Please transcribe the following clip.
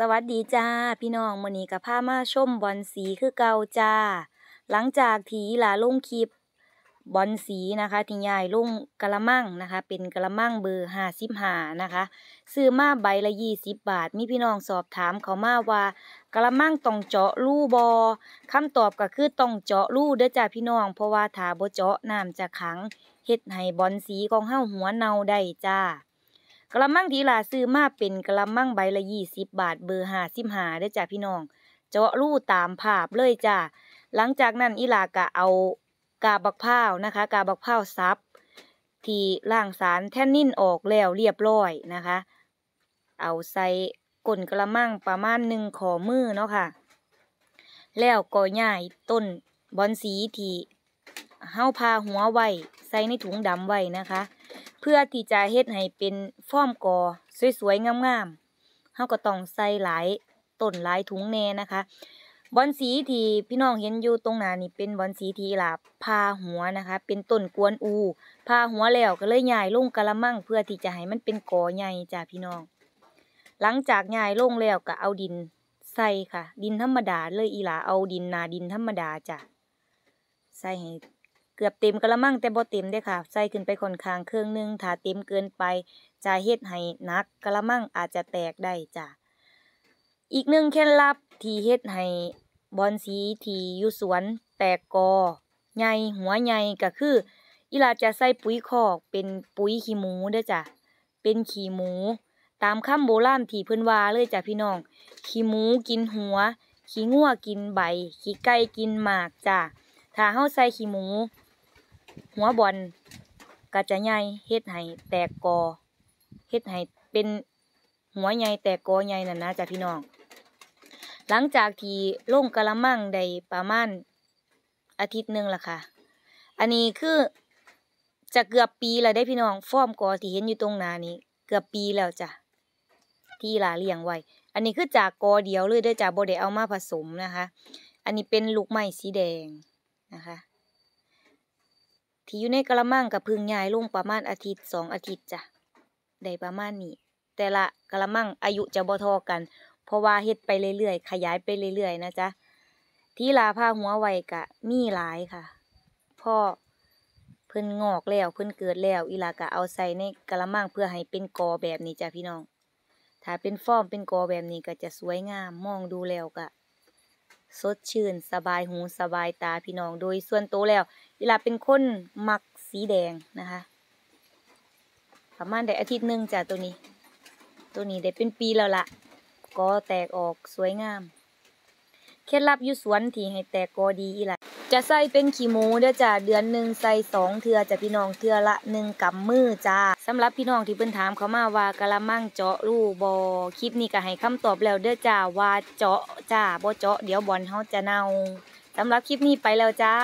สวัสดีจ้าพี่น้องมื้อนี้กับผ้ามาชมบอลสีคือเก่าจ้า หลังจากถีหลาลงคลิป บอลสีนะคะที่ยายลงกระมังนะคะ เป็นกระมังเบอร์ห้าสิบห้านะคะ ซื้อมาใบละยี่สิบบาท มีพี่น้องสอบถามเขามาว่ากระมังต้องเจาะรูบอคำตอบก็คือต้องเจาะรูเด้อจ้าพี่น้องเพราะว่าถาบ่เจาะน้ำจะขังเฮ็ดให้บอลสีของเฮ้าหัวเน่าได้จ้ากระมังทีลาซื้อมาเป็นกระมังใบละยี่สิบบาทเบอร์ห้าสิบห้าได้จ้ะพี่น้อง เจาะรูตามภาพเลยจ้ะหลังจากนั้นอีลากะเอากาบักพร้าวนะคะกาบักพร้าวซับ ที่ล่างสารแท่นนิ่นออกแล้วเรียบร้อยนะคะ เอาใส่กลนกระมังประมาณหนึ่งขอมือเนาะคะ่ะ แล้วก็ย้ายต้นบอนสีที่เฮาพาหัวไว้ใส่ในถุงดำไว้นะคะพื่อที่จะเฮ็ดให้เป็นฟ้อมกอสวยๆงามๆเฮาก็ต้องใส่หลายต้นหลายถุงแน่นะคะ บอนสีที่พี่น้องเห็นอยู่ตรงหน้านี่เป็นบอนสีที่ลาพาหัวนะคะ เป็นต้นกวนอูพาหัวแล้วก็เลยใหญ่ลงกระมังเพื่อที่จะให้มันเป็นกอใหญ่จ้ะพี่น้อง หลังจากใหญ่ลงแล้วก็เอาดินใส่ค่ะ ดินธรรมดาเลยอีหลาเอาดินนาดินธรรมดาจ้ะใส่ให้เกือบเต็มกระมัง แต่บ่เต็มได้ค่ะ ใส่ขึ้นไปค่อนข้างเครื่องนึง ถ้าเต็มเกินไปจะเฮ็ดให้นัก กระมังอาจจะแตกได้จ้ะ อีกหนึ่งเคล็ดลับที่เฮ็ดให้บอนสีที่อยู่สวน แตกกอใหญ่หัวใหญ่ก็คืออีลาจะใส่ปุ๋ยคอกเป็นปุ๋ยขี้หมูเด้อจ้ะ เป็นขี้หมู ตามคำโบราณที่เพิ่นว่าเลยจ้ะพี่น้องขี้หมูกินหัว ขี้งัวกินใบ ขี้ไก่กินหมากจ้ะถ้าเฮาใส่ขี้หมูหัวบอลกาจะใหญ่เฮ็ดให้แตกกอเฮ็ดให้เป็นหัวใหญ่แตกกอใหญ่นั่นนะจ้าพี่น้องหลังจากที่ลงกระมังได้ประมาณอาทิตย์หนึ่งละค่ะ อันนี้คือจะเกือบปีแล้วได้พี่น้อง ฟอร์มกอที่เห็นอยู่ตรงนานี้เกือบปีแล้วจ้ะที่ลาเลี้ยงไว้ อันนี้คือจากกอเดียวเลยได้จากโบเดเอามาผสมนะคะ อันนี้เป็นลูกไม้สีแดงนะคะที่อยู่ในกระมังกับพึ่งยายลงประมาณอาทิตย์สองอาทิตย์จ้ะ ได้ประมาณนี้ แต่ละกระมังอายุจะบ่ทอกัน เพราะว่าเฮ็ดไปเรื่อยๆขยายไปเรื่อยๆนะจ๊ะที่ลาผ้าหัวไว้กะมีหลายค่ะ พ่อเพิ่นงอกแล้ว เพิ่นเกิดแล้วอีลากะเอาใส่ในกระมังเพื่อให้เป็นกอแบบนี้จ้ะพี่น้อง ถ้าเป็นฟอมเป็นกอแบบนี้ก็จะสวยงามมองดูแล้วกะสดชื่นสบายหู สบายตา พี่น้องโดยส่วนโตแล้วเวลาเป็น คน มักสีแดงนะคะ ประมาณ ได้ อาทิตย์หนึ่งจากตัวนี้ ตัวนี้ได้เป็นปีแล้วละกอแตกออกสวยงามเคล็ดลับอยู่สวนที่ให้แตกกอดี อีหละจะใส่เป็นขี้หมู เด้อจ้าเดือนหนึ่งใส่สองเทือจะพี่น้องเทือละหนึ่งกำมือจ้าสำหรับพี่น้องที่เพิ่นถามเขามาว่ากะละมังเจาะรูบอคลิปนี้ก็ให้คำตอบแล้ว เด้อจ้าว่าเจาะจ้าบ่เจาะเดี๋ยวบอลเขาจะเน่าสำหรับคลิปนี้ไปแล้วจ้า